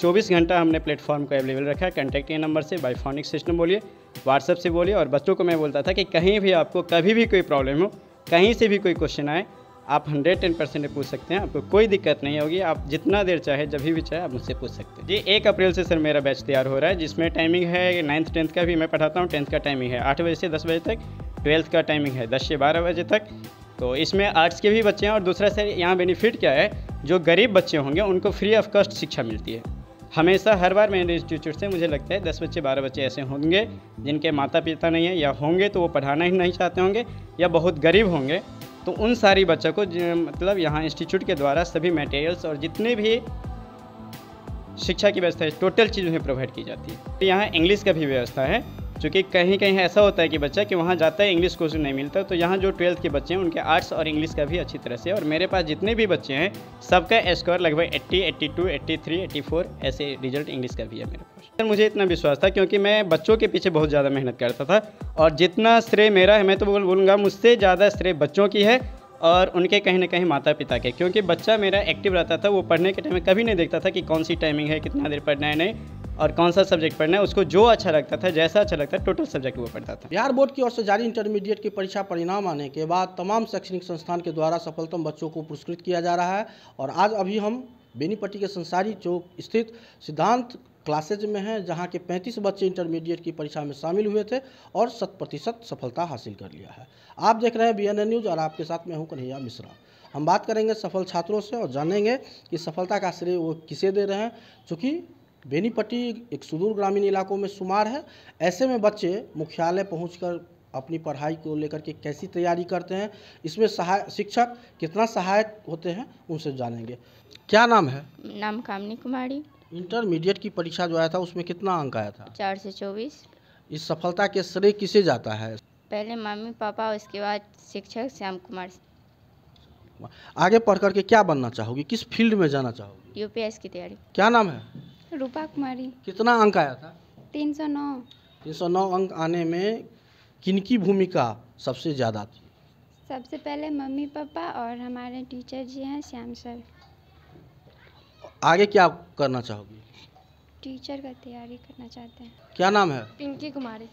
24 घंटा हमने प्लेटफॉर्म को अवेलेबल रखा है कॉन्टैक्ट ये नंबर से बाईफोनिक सिस्टम बोलिए व्हाट्सअप से बोलिए और बच्चों को मैं बोलता था कि कहीं भी आपको कभी भी कोई प्रॉब्लम हो कहीं से भी कोई क्वेश्चन आए आप हंड्रेड टेन परसेंट पूछ सकते हैं आपको कोई दिक्कत नहीं होगी आप जितना देर चाहे जब भी चाहे आप मुझसे पूछ सकते हैं जी एक अप्रैल से सर मेरा बैच तैयार हो रहा है जिसमें टाइमिंग है नाइन्थ टेंथ का भी मैं पढ़ाता हूँ टेंथ का टाइमिंग है आठ बजे से दस बजे तक ट्वेल्थ का टाइमिंग है दस से बारह बजे तक तो इसमें आर्ट्स के भी बच्चे हैं और दूसरा सर यहाँ बेनिफिट क्या है जो गरीब बच्चे होंगे उनको फ्री ऑफ कॉस्ट शिक्षा मिलती है हमेशा हर बार मेरे इंस्टीट्यूट से मुझे लगता है दस बच्चे बारह बच्चे ऐसे होंगे जिनके माता पिता नहीं है या होंगे तो वो पढ़ाना ही नहीं चाहते होंगे या बहुत गरीब होंगे तो उन सारी बच्चों को मतलब यहाँ इंस्टीट्यूट के द्वारा सभी मटेरियल्स और जितने भी शिक्षा की व्यवस्था है टोटल चीज़ उन्हें प्रोवाइड की जाती है तो यहाँ इंग्लिश का भी व्यवस्था है चूँकि कहीं कहीं ऐसा होता है कि बच्चा कि वहाँ जाता है इंग्लिश कोचिंग नहीं मिलता तो यहाँ जो ट्वेल्थ के बच्चे हैं उनके आर्ट्स और इंग्लिश का भी अच्छी तरह से और मेरे पास जितने भी बच्चे हैं सबका स्कोर लगभग 80, 82, 83, 84 ऐसे रिजल्ट इंग्लिश का भी है मेरे पास सर मुझे इतना विश्वास था क्योंकि मैं बच्चों के पीछे बहुत ज़्यादा मेहनत करता था और जितना श्रेय मेरा है मैं तो बोल बोलूँगा मुझसे ज़्यादा श्रेय बच्चों की है और उनके कहीं ना कहीं माता पिता के क्योंकि बच्चा मेरा एक्टिव रहता था वो पढ़ने के टाइम में कभी नहीं देखता था कि कौन सी टाइमिंग है कितना देर पढ़ना है नहीं और कौन सा सब्जेक्ट पढ़ना है उसको जो अच्छा लगता था जैसा अच्छा लगता है टोटल सब्जेक्ट वो पढ़ता था बिहार बोर्ड की ओर से जारी इंटरमीडिएट की परीक्षा परिणाम आने के बाद तमाम शैक्षणिक संस्थान के द्वारा सफलतम बच्चों को पुरस्कृत किया जा रहा है और आज अभी हम बेनीपट्टी के संसारी चौक स्थित सिद्धांत क्लासेज में हैं जहाँ के पैंतीस बच्चे इंटरमीडिएट की परीक्षा में शामिल हुए थे और शत प्रतिशत सफलता हासिल कर लिया है आप देख रहे हैं बी न्यूज़ और आपके साथ मैं हूँ कन्हैया मिश्रा हम बात करेंगे सफल छात्रों से और जानेंगे कि सफलता का श्रेय वो किसे दे रहे हैं चूँकि बेनीपट्टी एक सुदूर ग्रामीण इलाकों में शुमार है ऐसे में बच्चे मुख्यालय पहुंचकर अपनी पढ़ाई को लेकर के कैसी तैयारी करते हैं इसमें सहाय शिक्षक कितना सहायक होते हैं उनसे जानेंगे क्या नाम है नाम कामनी कुमारी इंटरमीडिएट की परीक्षा जो आया था उसमें कितना अंक आया था चार से चौबीस इस सफलता के श्रेय किसे जाता है पहले मम्मी पापा उसके बाद शिक्षक श्याम कुमार आगे पढ़ करके क्या बनना चाहोगी किस फील्ड में जाना चाहोगी यूपीएस की तैयारी क्या नाम है रूपा कुमारी कितना अंक आया था तीन सौ नौ तीन सौ नौ अंक आने में किनकी भूमिका सबसे ज़्यादा थी सबसे पहले मम्मी पापा और हमारे टीचर जी हैं श्याम सर आगे क्या करना चाहोगी टीचर का तैयारी करना चाहते हैं क्या नाम है पिंकी कुमारी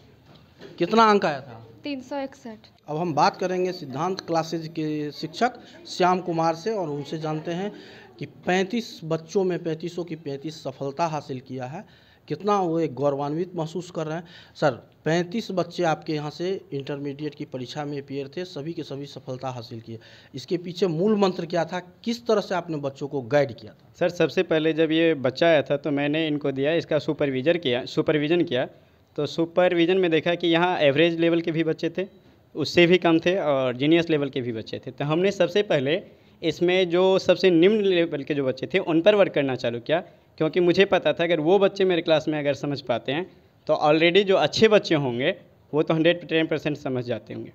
कितना अंक आया था तीन सौ इकसठ अब हम बात करेंगे सिद्धांत क्लासेज के शिक्षक श्याम कुमार से और उनसे जानते हैं कि 35 बच्चों में पैंतीसों की पैंतीस सफलता हासिल किया है कितना वो एक गौरवान्वित महसूस कर रहे हैं सर 35 बच्चे आपके यहाँ से इंटरमीडिएट की परीक्षा में अपियर थे सभी के सभी सफलता हासिल किए इसके पीछे मूल मंत्र क्या था किस तरह से आपने बच्चों को गाइड किया था सर सबसे पहले जब ये बच्चा आया था तो मैंने इनको दिया इसका सुपरविजर किया सुपरविजन किया तो सुपरविजन में देखा कि यहाँ एवरेज लेवल के भी बच्चे थे उससे भी कम थे और जीनियस लेवल के भी बच्चे थे तो हमने सबसे पहले इसमें जो सबसे निम्न लेवल के जो बच्चे थे उन पर वर्क करना चालू किया क्योंकि मुझे पता था अगर वो बच्चे मेरे क्लास में अगर समझ पाते हैं तो ऑलरेडी जो अच्छे बच्चे होंगे वो तो हंड्रेड टेन परसेंट समझ जाते होंगे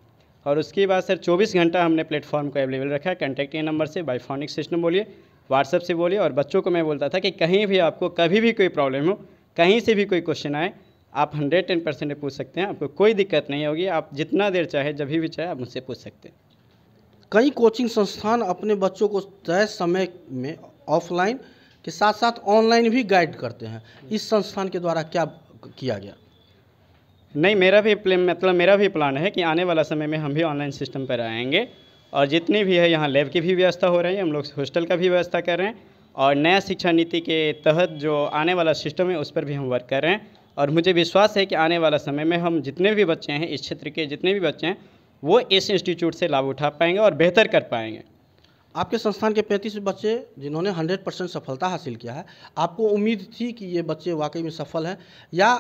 और उसके बाद सर 24 घंटा हमने प्लेटफॉर्म को अवेलेबल रखा है कॉन्टैक्ट ये नंबर से बाईफोनिक सिस्टम बोलिए व्हाट्सअप से बोलिए और बच्चों को मैं बोलता था कि कहीं भी आपको कभी भी कोई प्रॉब्लम हो कहीं से भी कोई क्वेश्चन आए आप हंड्रेड टेन परसेंट पूछ सकते हैं आपको कोई दिक्कत नहीं होगी आप जितना देर चाहे जब भी चाहे आप मुझसे पूछ सकते हैं कई कोचिंग संस्थान अपने बच्चों को तय समय में ऑफलाइन के साथ साथ ऑनलाइन भी गाइड करते हैं इस संस्थान के द्वारा क्या किया गया नहीं मेरा भी मतलब मेरा भी प्लान है कि आने वाला समय में हम भी ऑनलाइन सिस्टम पर आएंगे और जितनी भी है यहाँ लैब की भी व्यवस्था हो रही है हम लोग हॉस्टल का भी व्यवस्था कर रहे हैं और नया शिक्षा नीति के तहत जो आने वाला सिस्टम है उस पर भी हम वर्क कर रहे हैं और मुझे विश्वास है कि आने वाला समय में हम जितने भी बच्चे हैं इस क्षेत्र के जितने भी बच्चे हैं वो इस इंस्टीट्यूट से लाभ उठा पाएंगे और बेहतर कर पाएंगे आपके संस्थान के पैंतीस बच्चे जिन्होंने 100 परसेंट सफलता हासिल किया है आपको उम्मीद थी कि ये बच्चे वाकई में सफल हैं या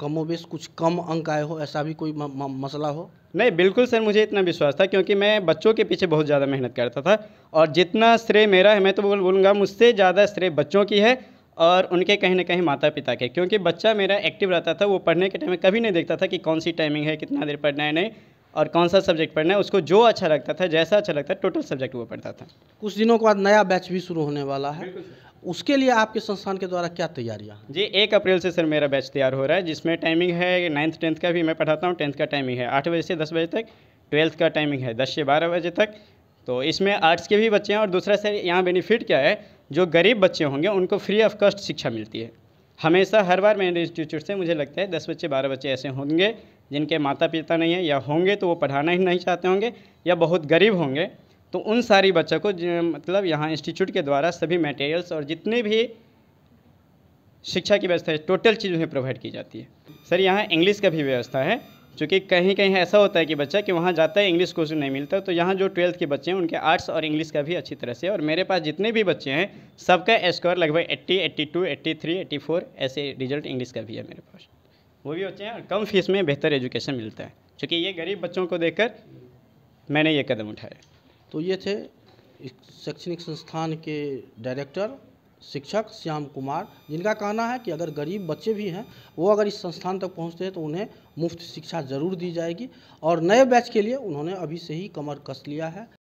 कमोबेश कुछ कम अंक आए हो ऐसा भी कोई मसला हो नहीं बिल्कुल सर मुझे इतना विश्वास था क्योंकि मैं बच्चों के पीछे बहुत ज़्यादा मेहनत करता था और जितना श्रेय मेरा है मैं तो बोल बोलूँगा मुझसे ज़्यादा श्रेय बच्चों की है और उनके कहीं ना कहीं माता पिता के क्योंकि बच्चा मेरा एक्टिव रहता था वो पढ़ने के टाइम में कभी नहीं देखता था कि कौन सी टाइमिंग है कितना देर पढ़ना है नहीं और कौन सा सब्जेक्ट पढ़ना है उसको जो अच्छा लगता था जैसा अच्छा लगता है टोटल सब्जेक्ट वो पढ़ता था कुछ दिनों के बाद नया बैच भी शुरू होने वाला है उसके लिए आपके संस्थान के द्वारा क्या तैयारियाँ जी एक अप्रैल से सर मेरा बैच तैयार हो रहा है जिसमें टाइमिंग है नाइन्थ टेंथ का भी मैं पढ़ाता हूँ टेंथ का टाइमिंग है आठ बजे से दस बजे तक ट्वेल्थ का टाइमिंग है दस से बारह बजे तक तो इसमें आर्ट्स के भी बच्चे हैं और दूसरा सर यहाँ बेनिफिट क्या है जो गरीब बच्चे होंगे उनको फ्री ऑफ कॉस्ट शिक्षा मिलती है हमेशा हर बार मेरे इंस्टीट्यूट से मुझे लगता है दस बच्चे बारह बच्चे ऐसे होंगे जिनके माता पिता नहीं हैं या होंगे तो वो पढ़ाना ही नहीं चाहते होंगे या बहुत गरीब होंगे तो उन सारी बच्चों को मतलब यहाँ इंस्टीट्यूट के द्वारा सभी मटेरियल्स और जितने भी शिक्षा की व्यवस्था है टोटल चीज़ उन्हें प्रोवाइड की जाती है सर यहाँ इंग्लिश का भी व्यवस्था है चूँकि कहीं कहीं ऐसा होता है कि बच्चा कि वहाँ जाता है इंग्लिश कोर्स नहीं मिलता तो यहाँ जो ट्वेल्थ के बच्चे हैं उनके आर्ट्स और इंग्लिश का भी अच्छी तरह से और मेरे पास जितने भी बच्चे हैं सबका स्कोर लगभग eighty eighty two eighty three eighty four ऐसे रिजल्ट इंग्लिश का भी है मेरे पास वो भी होते हैं कम फीस में बेहतर एजुकेशन मिलता है क्योंकि ये गरीब बच्चों को देखकर मैंने ये कदम उठाया तो ये थे शैक्षणिक संस्थान के डायरेक्टर शिक्षक श्याम कुमार जिनका कहना है कि अगर गरीब बच्चे भी हैं वो अगर इस संस्थान तक पहुंचते हैं तो उन्हें मुफ्त शिक्षा ज़रूर दी जाएगी और नए बैच के लिए उन्होंने अभी से ही कमर कस लिया है